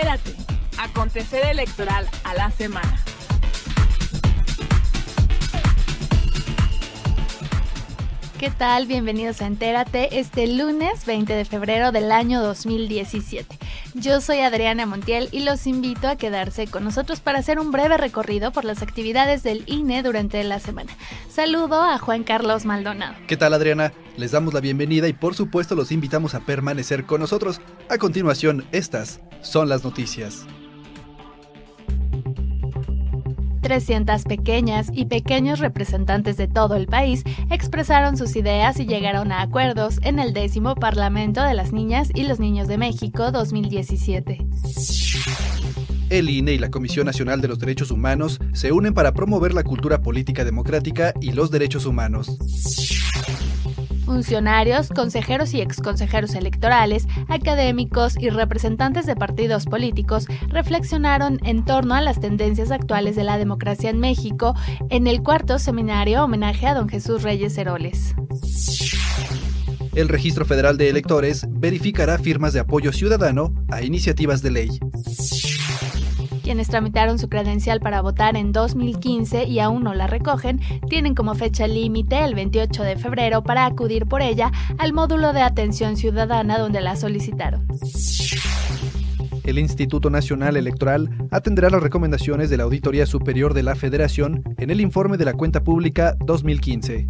Entérate. Acontecer electoral a la semana. ¿Qué tal? Bienvenidos a Entérate este lunes 20 de febrero del año 2017. Yo soy Adriana Montiel y los invito a quedarse con nosotros para hacer un breve recorrido por las actividades del INE durante la semana. Saludo a Juan Carlos Maldonado. ¿Qué tal Adriana? Les damos la bienvenida y por supuesto los invitamos a permanecer con nosotros. A continuación, estas son las noticias. 300 pequeñas y pequeños representantes de todo el país expresaron sus ideas y llegaron a acuerdos en el décimo Parlamento de las Niñas y los Niños de México 2017. El INE y la Comisión Nacional de los Derechos Humanos se unen para promover la cultura política democrática y los derechos humanos funcionarios, consejeros y exconsejeros electorales, académicos y representantes de partidos políticos reflexionaron en torno a las tendencias actuales de la democracia en México en el cuarto seminario homenaje a don Jesús Reyes Heroles. El Registro Federal de Electores verificará firmas de apoyo ciudadano a iniciativas de ley quienes tramitaron su credencial para votar en 2015 y aún no la recogen, tienen como fecha límite el 28 de febrero para acudir por ella al módulo de atención ciudadana donde la solicitaron. El Instituto Nacional Electoral atenderá las recomendaciones de la Auditoría Superior de la Federación en el informe de la Cuenta Pública 2015.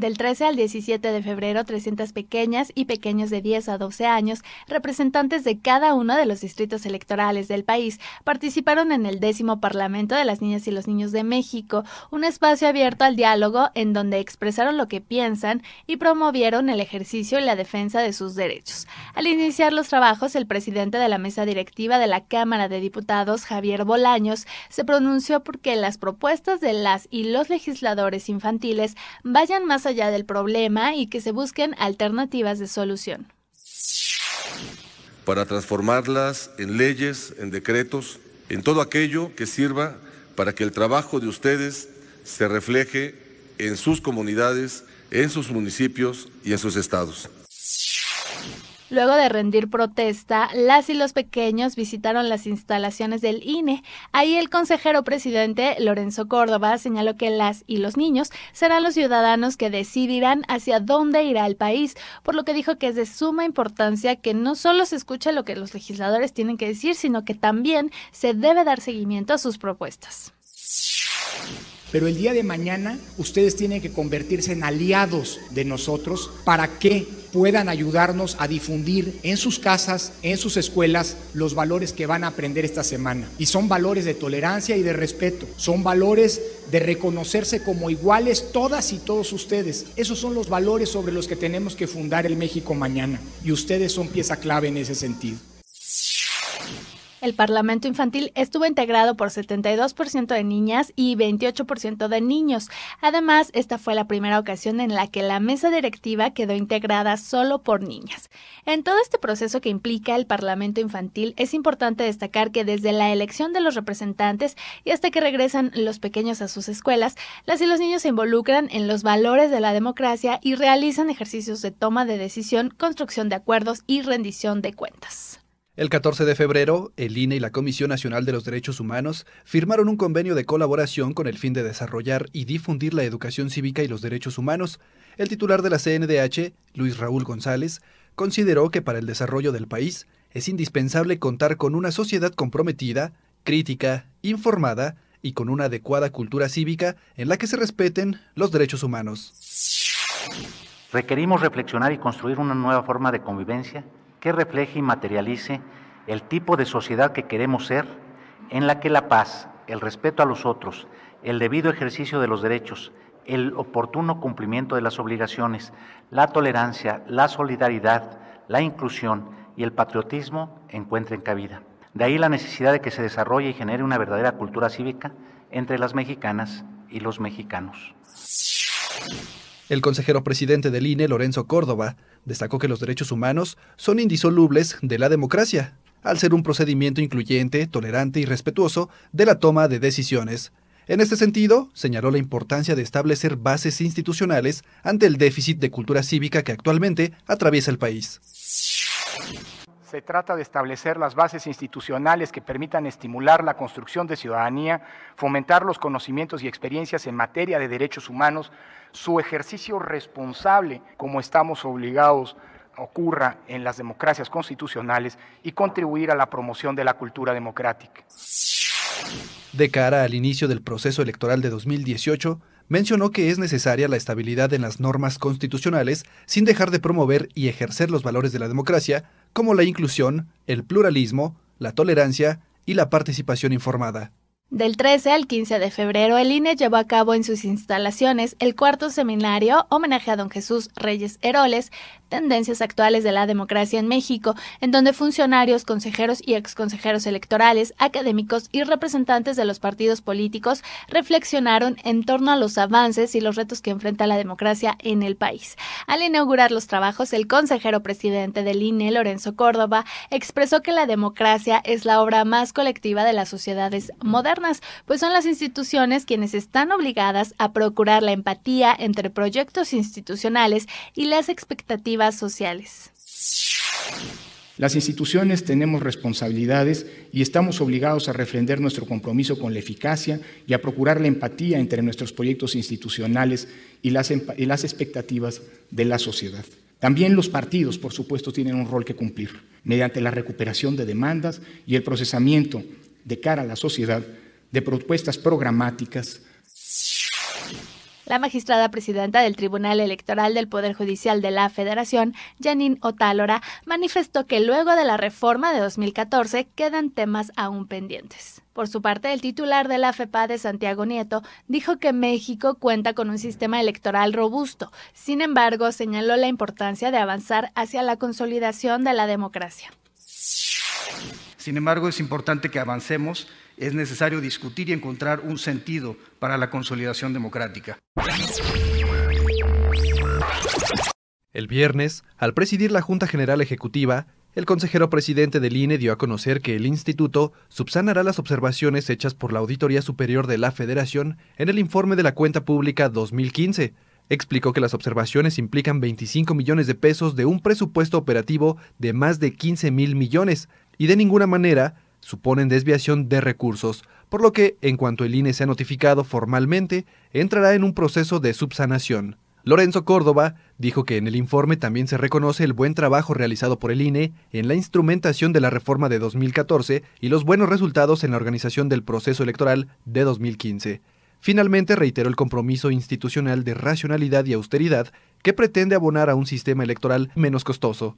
Del 13 al 17 de febrero, 300 pequeñas y pequeños de 10 a 12 años, representantes de cada uno de los distritos electorales del país, participaron en el décimo Parlamento de las Niñas y los Niños de México, un espacio abierto al diálogo en donde expresaron lo que piensan y promovieron el ejercicio y la defensa de sus derechos. Al iniciar los trabajos, el presidente de la mesa directiva de la Cámara de Diputados, Javier Bolaños, se pronunció porque las propuestas de las y los legisladores infantiles vayan más ya del problema y que se busquen alternativas de solución. Para transformarlas en leyes, en decretos, en todo aquello que sirva para que el trabajo de ustedes se refleje en sus comunidades, en sus municipios y en sus estados. Luego de rendir protesta, las y los pequeños visitaron las instalaciones del INE. Ahí el consejero presidente Lorenzo Córdoba señaló que las y los niños serán los ciudadanos que decidirán hacia dónde irá el país, por lo que dijo que es de suma importancia que no solo se escuche lo que los legisladores tienen que decir, sino que también se debe dar seguimiento a sus propuestas. Pero el día de mañana ustedes tienen que convertirse en aliados de nosotros para que puedan ayudarnos a difundir en sus casas, en sus escuelas, los valores que van a aprender esta semana. Y son valores de tolerancia y de respeto. Son valores de reconocerse como iguales todas y todos ustedes. Esos son los valores sobre los que tenemos que fundar el México mañana. Y ustedes son pieza clave en ese sentido. El Parlamento Infantil estuvo integrado por 72% de niñas y 28% de niños. Además, esta fue la primera ocasión en la que la mesa directiva quedó integrada solo por niñas. En todo este proceso que implica el Parlamento Infantil, es importante destacar que desde la elección de los representantes y hasta que regresan los pequeños a sus escuelas, las y los niños se involucran en los valores de la democracia y realizan ejercicios de toma de decisión, construcción de acuerdos y rendición de cuentas. El 14 de febrero, el INE y la Comisión Nacional de los Derechos Humanos firmaron un convenio de colaboración con el fin de desarrollar y difundir la educación cívica y los derechos humanos. El titular de la CNDH, Luis Raúl González, consideró que para el desarrollo del país es indispensable contar con una sociedad comprometida, crítica, informada y con una adecuada cultura cívica en la que se respeten los derechos humanos. Requerimos reflexionar y construir una nueva forma de convivencia que refleje y materialice el tipo de sociedad que queremos ser, en la que la paz, el respeto a los otros, el debido ejercicio de los derechos, el oportuno cumplimiento de las obligaciones, la tolerancia, la solidaridad, la inclusión y el patriotismo encuentren cabida. De ahí la necesidad de que se desarrolle y genere una verdadera cultura cívica entre las mexicanas y los mexicanos. El consejero presidente del INE, Lorenzo Córdoba, destacó que los derechos humanos son indisolubles de la democracia, al ser un procedimiento incluyente, tolerante y respetuoso de la toma de decisiones. En este sentido, señaló la importancia de establecer bases institucionales ante el déficit de cultura cívica que actualmente atraviesa el país se trata de establecer las bases institucionales que permitan estimular la construcción de ciudadanía, fomentar los conocimientos y experiencias en materia de derechos humanos, su ejercicio responsable, como estamos obligados ocurra en las democracias constitucionales y contribuir a la promoción de la cultura democrática. De cara al inicio del proceso electoral de 2018, mencionó que es necesaria la estabilidad en las normas constitucionales sin dejar de promover y ejercer los valores de la democracia, como la inclusión, el pluralismo, la tolerancia y la participación informada. Del 13 al 15 de febrero, el INE llevó a cabo en sus instalaciones el cuarto seminario homenaje a don Jesús Reyes Heroles, Tendencias actuales de la democracia en México, en donde funcionarios, consejeros y exconsejeros electorales, académicos y representantes de los partidos políticos reflexionaron en torno a los avances y los retos que enfrenta la democracia en el país. Al inaugurar los trabajos, el consejero presidente del INE, Lorenzo Córdoba, expresó que la democracia es la obra más colectiva de las sociedades modernas, pues son las instituciones quienes están obligadas a procurar la empatía entre proyectos institucionales y las expectativas sociales. Las instituciones tenemos responsabilidades y estamos obligados a refrender nuestro compromiso con la eficacia y a procurar la empatía entre nuestros proyectos institucionales y las, expectativas de la sociedad. También los partidos, por supuesto, tienen un rol que cumplir mediante la recuperación de demandas y el procesamiento de cara a la sociedad de propuestas programáticas la magistrada presidenta del Tribunal Electoral del Poder Judicial de la Federación, Janine Otálora, manifestó que luego de la reforma de 2014 quedan temas aún pendientes. Por su parte, el titular de la FEPA de Santiago Nieto, dijo que México cuenta con un sistema electoral robusto. Sin embargo, señaló la importancia de avanzar hacia la consolidación de la democracia. Sin embargo, es importante que avancemos es necesario discutir y encontrar un sentido para la consolidación democrática. El viernes, al presidir la Junta General Ejecutiva, el consejero presidente del INE dio a conocer que el instituto subsanará las observaciones hechas por la Auditoría Superior de la Federación en el informe de la cuenta pública 2015. Explicó que las observaciones implican 25 millones de pesos de un presupuesto operativo de más de 15 mil millones y de ninguna manera suponen desviación de recursos, por lo que, en cuanto el INE sea notificado formalmente, entrará en un proceso de subsanación. Lorenzo Córdoba dijo que en el informe también se reconoce el buen trabajo realizado por el INE en la instrumentación de la reforma de 2014 y los buenos resultados en la organización del proceso electoral de 2015. Finalmente reiteró el compromiso institucional de racionalidad y austeridad que pretende abonar a un sistema electoral menos costoso.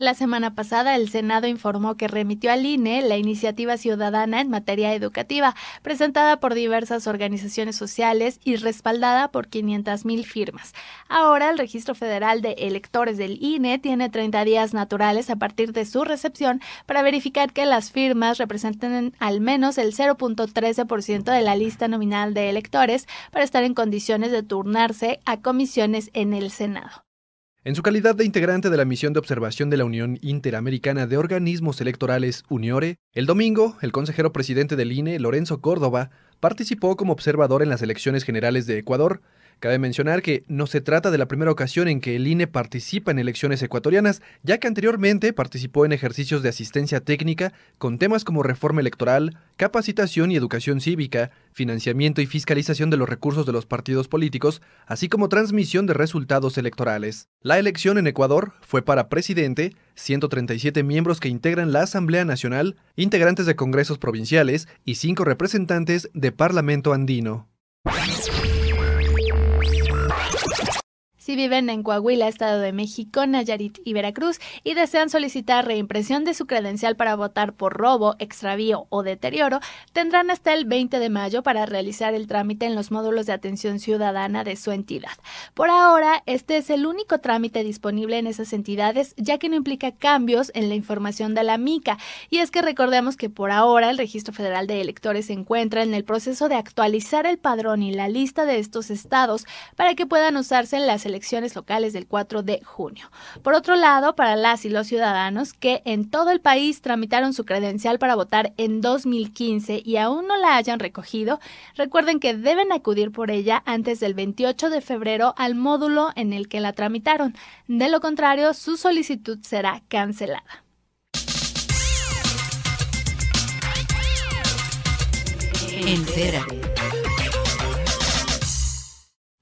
La semana pasada, el Senado informó que remitió al INE la iniciativa ciudadana en materia educativa, presentada por diversas organizaciones sociales y respaldada por 500.000 firmas. Ahora, el Registro Federal de Electores del INE tiene 30 días naturales a partir de su recepción para verificar que las firmas representen al menos el 0.13% de la lista nominal de electores para estar en condiciones de turnarse a comisiones en el Senado. En su calidad de integrante de la misión de observación de la Unión Interamericana de Organismos Electorales, UNIORE, el domingo, el consejero presidente del INE, Lorenzo Córdoba, participó como observador en las elecciones generales de Ecuador, Cabe mencionar que no se trata de la primera ocasión en que el INE participa en elecciones ecuatorianas, ya que anteriormente participó en ejercicios de asistencia técnica con temas como reforma electoral, capacitación y educación cívica, financiamiento y fiscalización de los recursos de los partidos políticos, así como transmisión de resultados electorales. La elección en Ecuador fue para presidente, 137 miembros que integran la Asamblea Nacional, integrantes de congresos provinciales y cinco representantes de Parlamento andino. Si viven en Coahuila, Estado de México, Nayarit y Veracruz y desean solicitar reimpresión de su credencial para votar por robo, extravío o deterioro, tendrán hasta el 20 de mayo para realizar el trámite en los módulos de atención ciudadana de su entidad. Por ahora, este es el único trámite disponible en esas entidades, ya que no implica cambios en la información de la MICA. Y es que recordemos que por ahora el Registro Federal de Electores se encuentra en el proceso de actualizar el padrón y la lista de estos estados para que puedan usarse en las elecciones elecciones locales del 4 de junio. Por otro lado, para las y los ciudadanos que en todo el país tramitaron su credencial para votar en 2015 y aún no la hayan recogido, recuerden que deben acudir por ella antes del 28 de febrero al módulo en el que la tramitaron. De lo contrario, su solicitud será cancelada.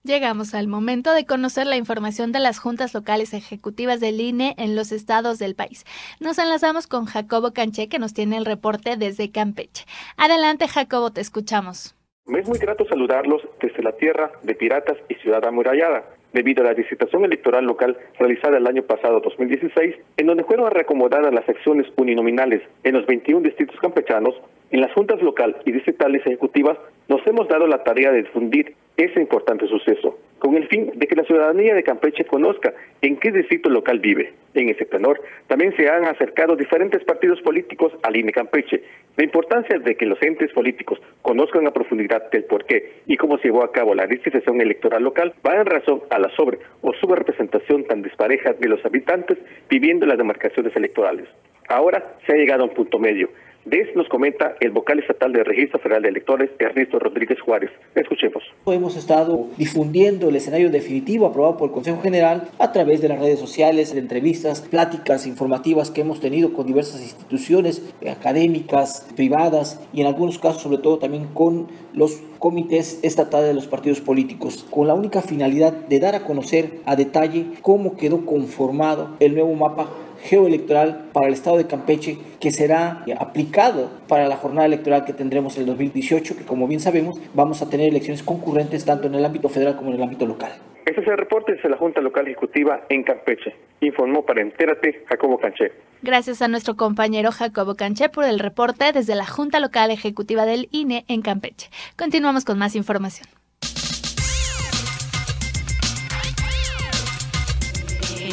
Llegamos al momento de conocer la información de las juntas locales ejecutivas del INE en los estados del país. Nos enlazamos con Jacobo Canché, que nos tiene el reporte desde Campeche. Adelante, Jacobo, te escuchamos. Me es muy grato saludarlos desde la tierra de piratas y ciudad amurallada, debido a la licitación electoral local realizada el año pasado 2016, en donde fueron reacomodadas las acciones uninominales en los 21 distritos campechanos, en las juntas local y distritales ejecutivas nos hemos dado la tarea de difundir ese importante suceso, con el fin de que la ciudadanía de Campeche conozca en qué distrito local vive. En ese tenor, también se han acercado diferentes partidos políticos al INE Campeche. La importancia de que los entes políticos conozcan a profundidad el porqué y cómo se llevó a cabo la distribución electoral local va en razón a la sobre o subrepresentación tan dispareja de los habitantes viviendo en las demarcaciones electorales. Ahora se ha llegado a un punto medio. De nos comenta el vocal estatal del Registro Federal de Electores, Ernesto Rodríguez Juárez. Escuchemos. Hemos estado difundiendo el escenario definitivo aprobado por el Consejo General a través de las redes sociales, entrevistas, pláticas informativas que hemos tenido con diversas instituciones eh, académicas, privadas y en algunos casos sobre todo también con los comités estatales de los partidos políticos, con la única finalidad de dar a conocer a detalle cómo quedó conformado el nuevo mapa geoelectoral para el estado de Campeche que será aplicado para la jornada electoral que tendremos en el 2018, que como bien sabemos vamos a tener elecciones concurrentes tanto en el ámbito federal como en el ámbito local. Este es el reporte de la Junta Local Ejecutiva en Campeche. Informó para Entérate Jacobo Canché. Gracias a nuestro compañero Jacobo Canché por el reporte desde la Junta Local Ejecutiva del INE en Campeche. Continuamos con más información.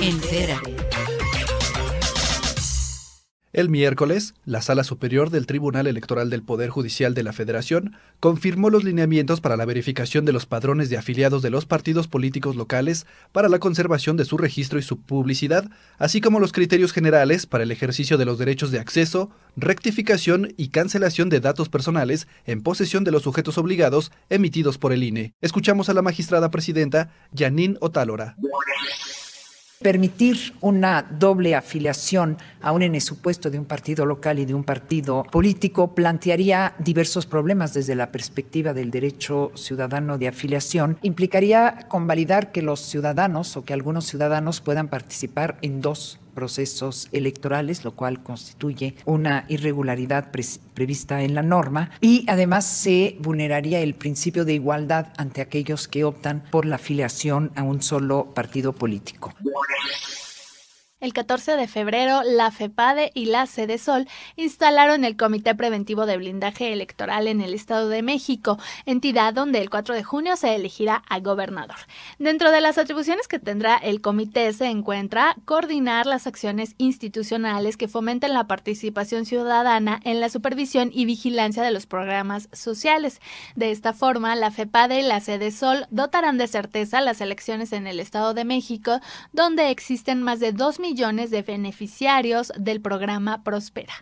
Entérate. El miércoles, la Sala Superior del Tribunal Electoral del Poder Judicial de la Federación confirmó los lineamientos para la verificación de los padrones de afiliados de los partidos políticos locales para la conservación de su registro y su publicidad, así como los criterios generales para el ejercicio de los derechos de acceso, rectificación y cancelación de datos personales en posesión de los sujetos obligados emitidos por el INE. Escuchamos a la magistrada presidenta Janine Otálora permitir una doble afiliación, aún en el supuesto de un partido local y de un partido político, plantearía diversos problemas desde la perspectiva del derecho ciudadano de afiliación. Implicaría convalidar que los ciudadanos o que algunos ciudadanos puedan participar en dos procesos electorales, lo cual constituye una irregularidad prevista en la norma, y además se vulneraría el principio de igualdad ante aquellos que optan por la afiliación a un solo partido político. El 14 de febrero, la FEPADE y la Sede Sol instalaron el Comité Preventivo de Blindaje Electoral en el Estado de México, entidad donde el 4 de junio se elegirá a gobernador. Dentro de las atribuciones que tendrá el comité se encuentra coordinar las acciones institucionales que fomenten la participación ciudadana en la supervisión y vigilancia de los programas sociales. De esta forma, la FEPADE y la Sede Sol dotarán de certeza las elecciones en el Estado de México, donde existen más de 2 millones millones de beneficiarios del programa Prospera.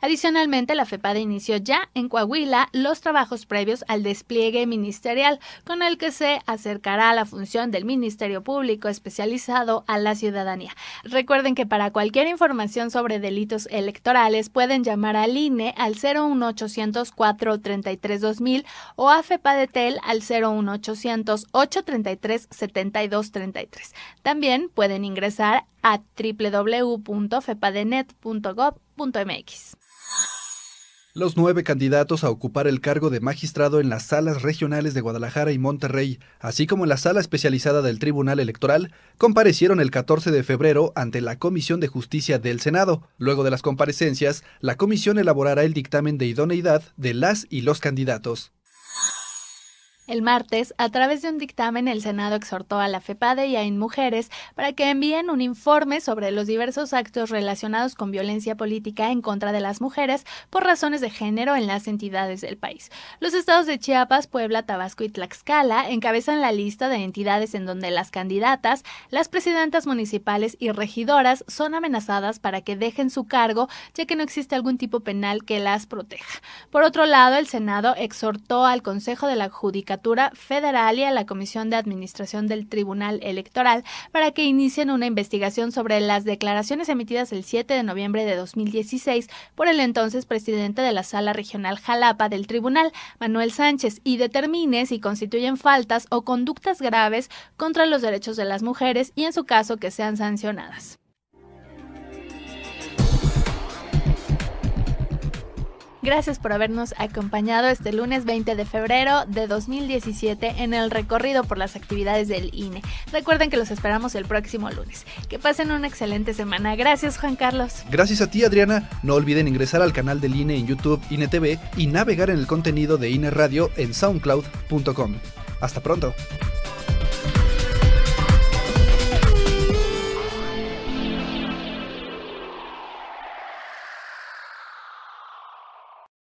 Adicionalmente, la FEPAD inició ya en Coahuila los trabajos previos al despliegue ministerial, con el que se acercará a la función del Ministerio Público especializado a la ciudadanía. Recuerden que para cualquier información sobre delitos electorales pueden llamar al INE al 01800 433 2000 o a FEPADETEL al 01800 833 7233. También pueden ingresar a www.fepadenet.gov.mx. Los nueve candidatos a ocupar el cargo de magistrado en las salas regionales de Guadalajara y Monterrey, así como en la sala especializada del Tribunal Electoral, comparecieron el 14 de febrero ante la Comisión de Justicia del Senado. Luego de las comparecencias, la comisión elaborará el dictamen de idoneidad de las y los candidatos. El martes, a través de un dictamen, el Senado exhortó a la FEPADE y a InMujeres para que envíen un informe sobre los diversos actos relacionados con violencia política en contra de las mujeres por razones de género en las entidades del país. Los estados de Chiapas, Puebla, Tabasco y Tlaxcala encabezan la lista de entidades en donde las candidatas, las presidentas municipales y regidoras son amenazadas para que dejen su cargo, ya que no existe algún tipo penal que las proteja. Por otro lado, el Senado exhortó al Consejo de la Judicatura Federal y a la Comisión de Administración del Tribunal Electoral para que inicien una investigación sobre las declaraciones emitidas el 7 de noviembre de 2016 por el entonces presidente de la Sala Regional Jalapa del Tribunal, Manuel Sánchez, y determine si constituyen faltas o conductas graves contra los derechos de las mujeres y en su caso que sean sancionadas. Gracias por habernos acompañado este lunes 20 de febrero de 2017 en el recorrido por las actividades del INE. Recuerden que los esperamos el próximo lunes. Que pasen una excelente semana. Gracias, Juan Carlos. Gracias a ti, Adriana. No olviden ingresar al canal del INE en YouTube, INE TV y navegar en el contenido de INE Radio en soundcloud.com. Hasta pronto.